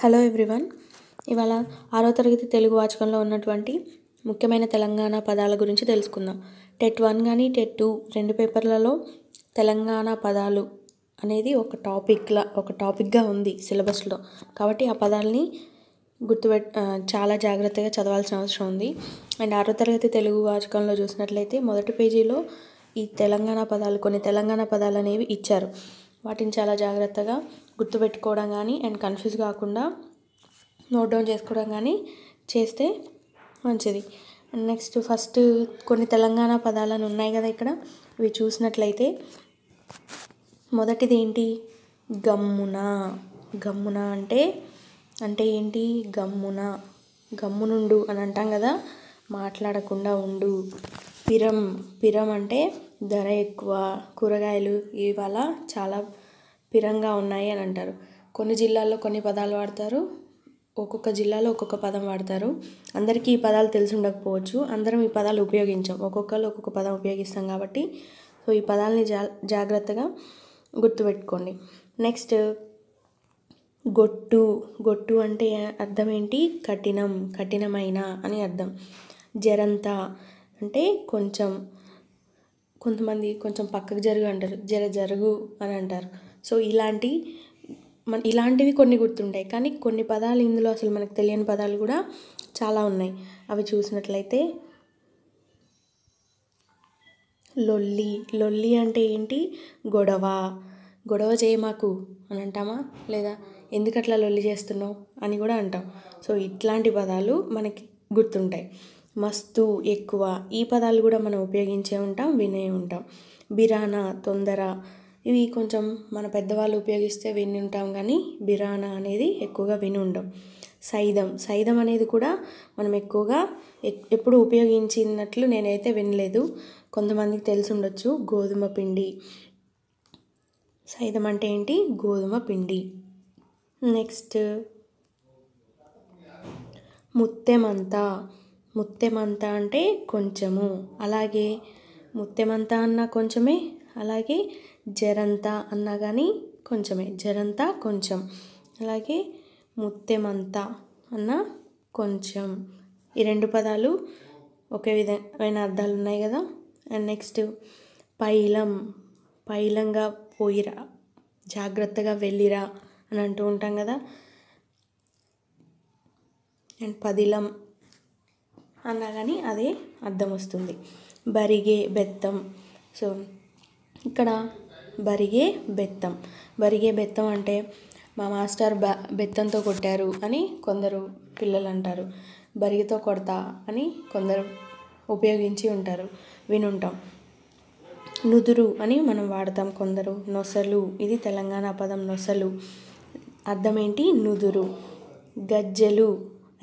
hello everyone ఇవాళ ఆరో తరగతి తెలుగు వాచకంలో ఉన్నటువంటి ముఖ్యమైన తెలంగాణ పదాల గురించి తెలుసుకుందాం టెట్ వన్ కానీ టెట్ టూ రెండు పేపర్లలో తెలంగాణ పదాలు అనేది ఒక టాపిక్లా ఒక టాపిక్గా ఉంది సిలబస్లో కాబట్టి ఆ పదాలని గుర్తుపెట్ చాలా జాగ్రత్తగా చదవాల్సిన అవసరం ఉంది అండ్ ఆరో తరగతి తెలుగు వాచకంలో చూసినట్లయితే మొదటి పేజీలో ఈ తెలంగాణ పదాలు కొన్ని తెలంగాణ పదాలు అనేవి ఇచ్చారు వాటిని చాలా జాగ్రత్తగా గుర్తుపెట్టుకోవడం కానీ అండ్ కన్ఫ్యూజ్ కాకుండా నోట్ డౌన్ చేసుకోవడం కానీ చేస్తే మంచిది నెక్స్ట్ ఫస్ట్ కొన్ని తెలంగాణ పదాలను ఉన్నాయి కదా ఇక్కడ ఇవి చూసినట్లయితే మొదటిది ఏంటి గమ్మున గమ్మున అంటే అంటే ఏంటి గమ్మున గమ్మునుండు అని అంటాం కదా మాట్లాడకుండా ఉండు పిరం పిరం అంటే ధర ఎక్కువ కూరగాయలు ఇవాళ చాలా స్థిరంగా ఉన్నాయి అని అంటారు కొన్ని జిల్లాల్లో కొన్ని పదాలు వాడతారు ఒక్కొక్క జిల్లాలో ఒక్కొక్క పదం వాడతారు అందరికీ ఈ పదాలు తెలిసి ఉండకపోవచ్చు అందరం ఈ పదాలు ఉపయోగించాం ఒక్కొక్కరు ఒక్కొక్క పదం ఉపయోగిస్తాం కాబట్టి సో ఈ పదాలని జా జాగ్రత్తగా గుర్తుపెట్టుకోండి నెక్స్ట్ గొట్టు గొట్టు అంటే అర్థం ఏంటి కఠినం కఠినమైన అని అర్థం జరంత అంటే కొంచెం కొంతమంది కొంచెం పక్కకు జరుగు అంటారు జర జరుగు అని అంటారు సో ఇలాంటి మన ఇలాంటివి కొన్ని గుర్తుంటాయి కానీ కొన్ని పదాలు ఇందులో అసలు మనకు తెలియని పదాలు కూడా చాలా ఉన్నాయి అవి చూసినట్లయితే లొల్లి లొల్లి అంటే ఏంటి గొడవ గొడవ చేయమాకు అని అంటామా లేదా ఎందుకట్లా లొల్లి చేస్తున్నావు అని కూడా అంటాం సో ఇట్లాంటి పదాలు మనకి గుర్తుంటాయి మస్తు ఎక్కువ ఈ పదాలు కూడా మనం ఉపయోగించే ఉంటాం వినే ఉంటాం బిరానా తొందర ఇవి కొంచెం మన పెద్దవాళ్ళు ఉపయోగిస్తే విని ఉంటాం కానీ బిరానా అనేది ఎక్కువగా విని ఉండం సైదం సైదం అనేది కూడా మనం ఎక్కువగా ఎప్పుడు ఉపయోగించినట్లు నేనైతే వినలేదు కొంతమందికి తెలిసి ఉండొచ్చు గోధుమ పిండి సైదం అంటే ఏంటి గోధుమ పిండి నెక్స్ట్ ముత్తెమంత ముత్తెమంత అంటే కొంచెము అలాగే ముత్తెమంత అన్న కొంచెమే అలాగే జరంతా అన్నా కానీ కొంచెమే జరంతా కొంచెం అలాగే ముత్తెమంతా అన్న కొంచెం ఈ రెండు పదాలు ఒకే విధమైన అర్థాలు ఉన్నాయి కదా అండ్ నెక్స్ట్ పైలం పైలంగా పోయిరా జాగ్రత్తగా వెళ్ళిరా అని అంటూ ఉంటాం కదా అండ్ పదిలం అన్నా కానీ అదే అర్థం వస్తుంది బరిగే బెత్తం సో ఇక్కడ బరిగే బెత్తం బరిగే బెత్తం అంటే మా మాస్టర్ బ బెత్తంతో కొట్టారు అని కొందరు పిల్లలు అంటారు బరిగితో కొడతా అని కొందరు ఉపయోగించి ఉంటారు వినుంటాం నుదురు అని మనం వాడతాం కొందరు నొసలు ఇది తెలంగాణ పదం నొసలు అర్థం ఏంటి నుదురు గజ్జెలు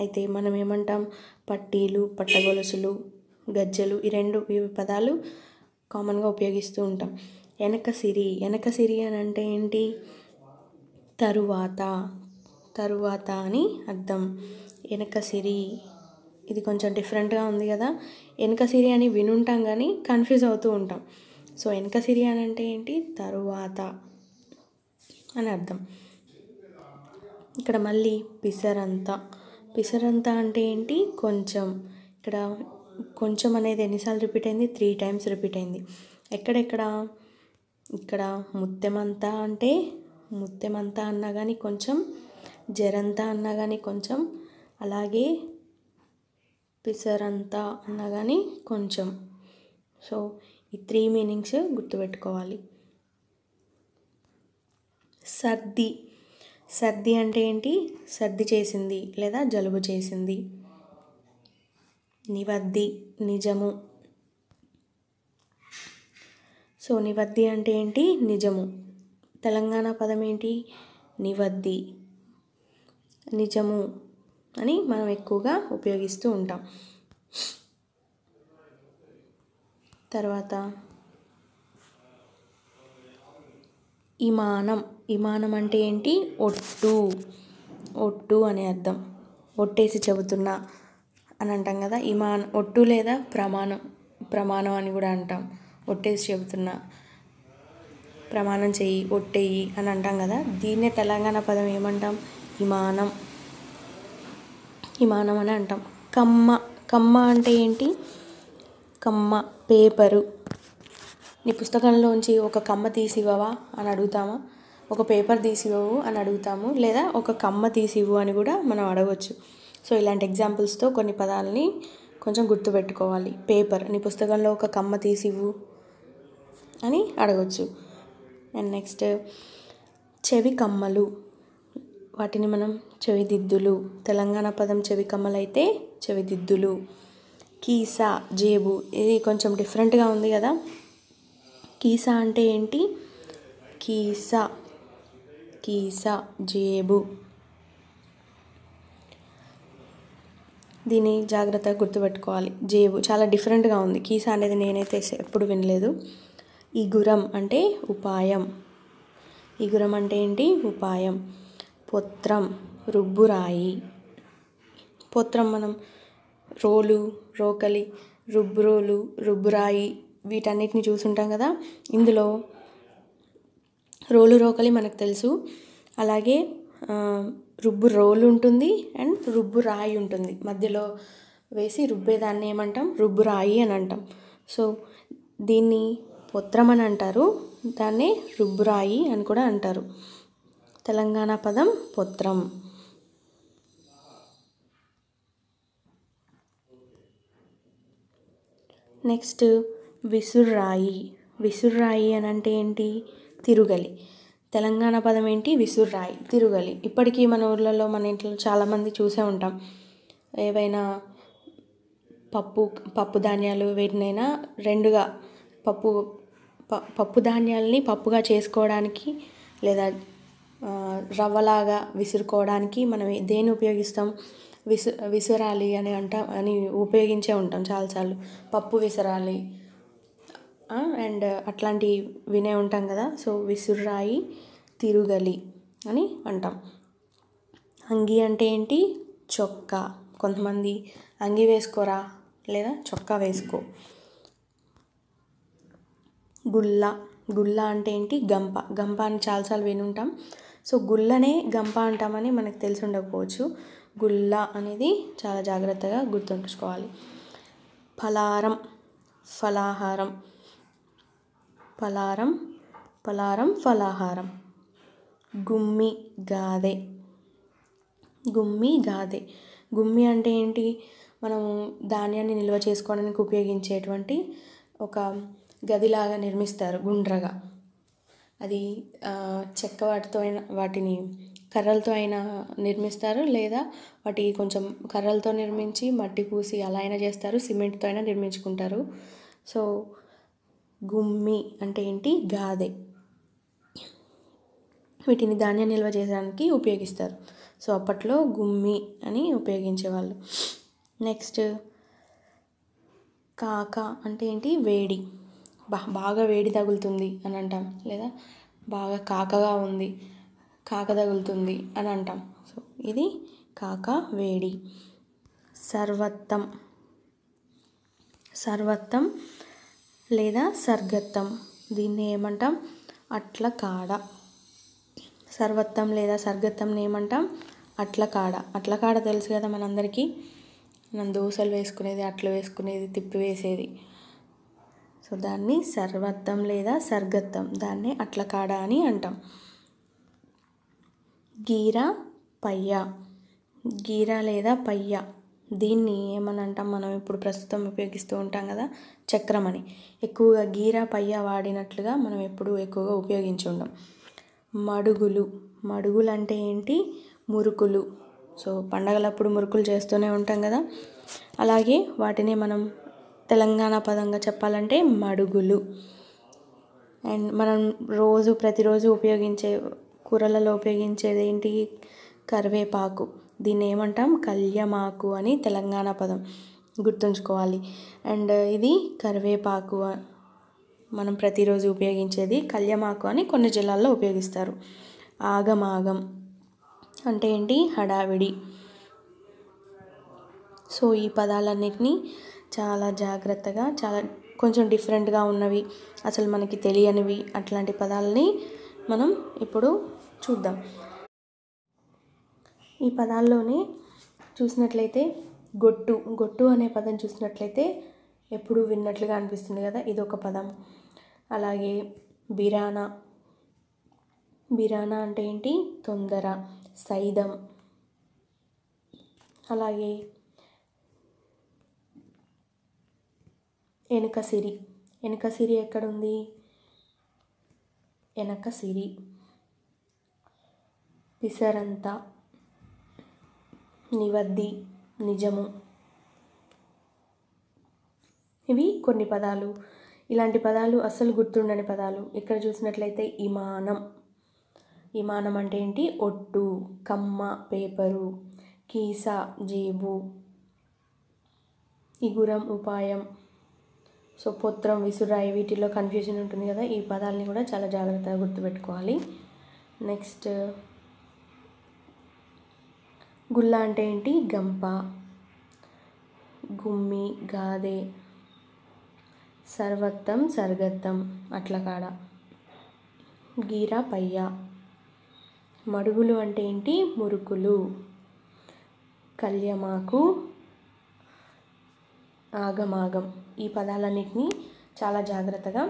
అయితే మనం ఏమంటాం పట్టీలు పట్టగొలుసులు గజ్జెలు ఈ రెండు ఇవి పదాలు కామన్గా ఉపయోగిస్తూ ఉంటాం వెనక సిరి వెనక సిరి అని అంటే ఏంటి తరువాత తరువాత అని అర్థం వెనక సిరి ఇది కొంచెం డిఫరెంట్గా ఉంది కదా వెనక సిరి అని వినుంటాం కానీ కన్ఫ్యూజ్ అవుతూ ఉంటాం సో వెనక సిరి అని అంటే ఏంటి తరువాత అని అర్థం ఇక్కడ మళ్ళీ పిసరంతా పిసరంతా అంటే ఏంటి కొంచెం ఇక్కడ కొంచెం అనేది ఎన్నిసార్లు రిపీట్ అయింది త్రీ టైమ్స్ రిపీట్ అయింది ఎక్కడెక్కడ ఇక్కడ ముత్తెమంతా అంటే ముత్తెమంతా అన్నా కానీ కొంచెం జరంతా అన్నా కానీ కొంచెం అలాగే పిసరంతా అన్నా కానీ కొంచెం సో ఈ త్రీ మీనింగ్స్ గుర్తుపెట్టుకోవాలి సర్ది సర్ది అంటే ఏంటి సర్ది చేసింది లేదా జలుబు చేసింది నివద్ది నిజము సో నివద్ది అంటే ఏంటి నిజము తెలంగాణ పదం ఏంటి నివద్ది నిజము అని మనం ఎక్కువగా ఉపయోగిస్తూ ఉంటాం తర్వాత ఇమానం ఇమానం అంటే ఏంటి ఒట్టు ఒట్టు అనే అర్థం ఒట్టేసి చెబుతున్నా అని అంటాం కదా ఇమాన్ ఒట్టు లేదా ప్రమాణం ప్రమాణం అని కూడా అంటాం ఒట్టేసి చెబుతున్నా ప్రమాణం చెయ్యి ఒట్టేయి అని అంటాం కదా దీన్నే తెలంగాణ పదం ఏమంటాం ఇమానం ఇమానం అని అంటాం కమ్మ కమ్మ అంటే ఏంటి కమ్మ పేపరు నీ పుస్తకంలోంచి ఒక కమ్మ తీసివ్వవా అని అడుగుతామా ఒక పేపర్ తీసివ్వవు అని అడుగుతాము లేదా ఒక కమ్మ తీసివ్వు అని కూడా మనం అడగవచ్చు సో ఇలాంటి ఎగ్జాంపుల్స్తో కొన్ని పదాలని కొంచెం గుర్తుపెట్టుకోవాలి పేపర్ నీ పుస్తకంలో ఒక కమ్మ తీసివ్వు అని అడగచ్చు అండ్ నెక్స్ట్ చెవి కమ్మలు వాటిని మనం చెవిదిద్దులు తెలంగాణ పదం చెవి కమ్మలైతే చెవిదిద్దులు కీసా జేబు ఇది కొంచెం డిఫరెంట్గా ఉంది కదా కీసా అంటే ఏంటి కీసా కీసా జేబు దీన్ని జాగ్రత్తగా గుర్తుపెట్టుకోవాలి జేబు చాలా డిఫరెంట్గా ఉంది కీసా అనేది నేనైతే ఎప్పుడు వినలేదు ఈ గురం అంటే ఉపాయం ఈ గురం అంటే ఏంటి ఉపాయం పొత్రం రుబ్బురాయి పొత్రం మనం రోలు రోకలి రుబ్బురోలు రుబ్బురాయి వీటన్నిటిని చూసుంటాం కదా ఇందులో రోలు రోకలి మనకు తెలుసు అలాగే రుబ్బు రోలు ఉంటుంది అండ్ రుబ్బు రాయి ఉంటుంది మధ్యలో వేసి రుబ్బేదాన్ని ఏమంటాం రుబ్బు రాయి అని అంటాం సో దీన్ని పొత్రం అని అంటారు దాన్ని రుబ్బురాయి అని కూడా అంటారు తెలంగాణ పదం పొత్రం నెక్స్ట్ విసురాయి విసురాయి అని అంటే ఏంటి తిరుగలి తెలంగాణ పదం ఏంటి విసురాయి తిరుగలి ఇప్పటికీ మన ఊర్లలో మన ఇంట్లో చాలామంది చూసే ఉంటాం ఏవైనా పప్పు పప్పు ధాన్యాలు వేటినైనా రెండుగా పప్పు పప్పు ధాన్యాలని పప్పుగా చేసుకోవడానికి లేదా రవ్వలాగా విసురుకోవడానికి మనం దేన్ని ఉపయోగిస్తాం విసు విసురాలి అని అంటాం అని ఉపయోగించే ఉంటాం చాలాసార్లు పప్పు విసరాలి అండ్ అట్లాంటివి వినే ఉంటాం కదా సో విసుర్రాయి తిరుగలి అని అంటాం అంగి అంటే ఏంటి చొక్కా కొంతమంది అంగి వేసుకోరా లేదా చొక్కా వేసుకో గుల్ల గుల్ల అంటే ఏంటి గంప గంప అని చాలాసార్లు వినుంటాం సో గుల్లనే గంప అంటామని మనకు తెలిసి ఉండకపోవచ్చు గుల్ల అనేది చాలా జాగ్రత్తగా గుర్తుంచుకోవాలి ఫలారం ఫలాహారం పలారం పలారం ఫలాహారం గుమ్మి గాదె గుమ్మి గాదె గుమ్మి అంటే ఏంటి మనము ధాన్యాన్ని నిల్వ చేసుకోవడానికి ఉపయోగించేటువంటి ఒక గదిలాగా నిర్మిస్తారు గుండ్రగా అది చెక్క వాటితో అయినా వాటిని కర్రలతో అయినా నిర్మిస్తారు లేదా వాటి కొంచెం కర్రలతో నిర్మించి మట్టి పూసి అలా అయినా చేస్తారు సిమెంట్తో అయినా నిర్మించుకుంటారు సో గుమ్మి అంటే ఏంటి గాదె వీటిని ధాన్యం నిల్వ చేయడానికి ఉపయోగిస్తారు సో అప్పట్లో గుమ్మి అని ఉపయోగించేవాళ్ళు నెక్స్ట్ కాక అంటే ఏంటి వేడి బాగా వేడి తగులుతుంది అని అంటాం లేదా బాగా కాకగా ఉంది కాక తగులుతుంది అని అంటాం సో ఇది కాక వేడి సర్వత్తం సర్వత్తం లేదా సర్గత్తం దీన్ని ఏమంటాం అట్ల కాడ సర్వత్తం లేదా సర్గత్తంని ఏమంటాం అట్ల కాడ అట్ల కాడ తెలుసు కదా మనందరికీ మనం దోశలు వేసుకునేది అట్లు వేసుకునేది తిప్పి వేసేది సో దాన్ని సర్వత్తం లేదా సర్గత్తం దాన్ని అట్ల కాడ అని అంటాం గీరా పయ్య గీరా లేదా పయ్య దీన్ని ఏమని అంటాం మనం ఇప్పుడు ప్రస్తుతం ఉపయోగిస్తూ ఉంటాం కదా చక్రం అని ఎక్కువగా గీరా పయ్య వాడినట్లుగా మనం ఎప్పుడు ఎక్కువగా ఉపయోగించి ఉండం మడుగులు మడుగులు అంటే ఏంటి మురుకులు సో పండగలప్పుడు మురుకులు చేస్తూనే ఉంటాం కదా అలాగే వాటిని మనం తెలంగాణ పదంగా చెప్పాలంటే మడుగులు అండ్ మనం రోజు ప్రతిరోజు ఉపయోగించే కూరలలో ఉపయోగించేది ఏంటి కరివేపాకు దీన్ని ఏమంటాం కళ్యమాకు అని తెలంగాణ పదం గుర్తుంచుకోవాలి అండ్ ఇది కరివేపాకు మనం ప్రతిరోజు ఉపయోగించేది కళ్యమాకు అని కొన్ని జిల్లాల్లో ఉపయోగిస్తారు ఆగమాగం అంటే ఏంటి హడావిడి సో ఈ పదాలన్నిటినీ చాలా జాగ్రత్తగా చాలా కొంచెం డిఫరెంట్గా ఉన్నవి అసలు మనకి తెలియనివి అట్లాంటి పదాలని మనం ఇప్పుడు చూద్దాం ఈ పదాల్లోనే చూసినట్లయితే గొట్టు గొట్టు అనే పదం చూసినట్లయితే ఎప్పుడూ విన్నట్లుగా అనిపిస్తుంది కదా ఇదొక పదం అలాగే బిరానా బిరానా అంటే ఏంటి తొందర సైదం అలాగే వెనుక సిరి వెనుక సిరి ఎక్కడుంది వెనక సిరి పిసరంతా నివద్ది నిజము ఇవి కొన్ని పదాలు ఇలాంటి పదాలు అస్సలు గుర్తుండని పదాలు ఇక్కడ చూసినట్లయితే ఇమానం ఇమానం అంటే ఏంటి ఒట్టు కమ్మ పేపరు కీసా జేబు ఇగురం ఉపాయం సో పొత్రం విసురాయి వీటిల్లో కన్ఫ్యూజన్ ఉంటుంది కదా ఈ పదాలని కూడా చాలా జాగ్రత్తగా గుర్తుపెట్టుకోవాలి నెక్స్ట్ గుళ్ళ అంటే ఏంటి గంప గుమ్మి గాదే సర్వత్తం సర్గత్తం అట్ల కాడ గీరా పయ్య మడుగులు అంటే ఏంటి మురుకులు కళ్యమాకు ఆగమాగం ఈ పదాలన్నిటినీ చాలా జాగ్రత్తగా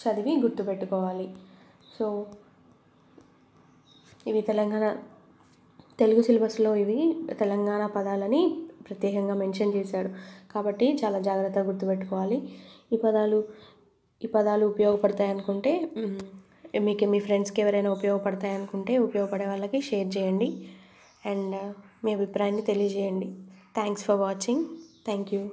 చదివి గుర్తుపెట్టుకోవాలి సో ఇవి తెలంగాణ తెలుగు సిలబస్లో ఇవి తెలంగాణ పదాలని ప్రత్యేకంగా మెన్షన్ చేశాడు కాబట్టి చాలా జాగ్రత్తగా గుర్తుపెట్టుకోవాలి ఈ పదాలు ఈ పదాలు ఉపయోగపడతాయి అనుకుంటే మీకు మీ ఫ్రెండ్స్కి ఎవరైనా ఉపయోగపడతాయి అనుకుంటే ఉపయోగపడే వాళ్ళకి షేర్ చేయండి అండ్ మీ అభిప్రాయాన్ని తెలియజేయండి thanks for watching thank you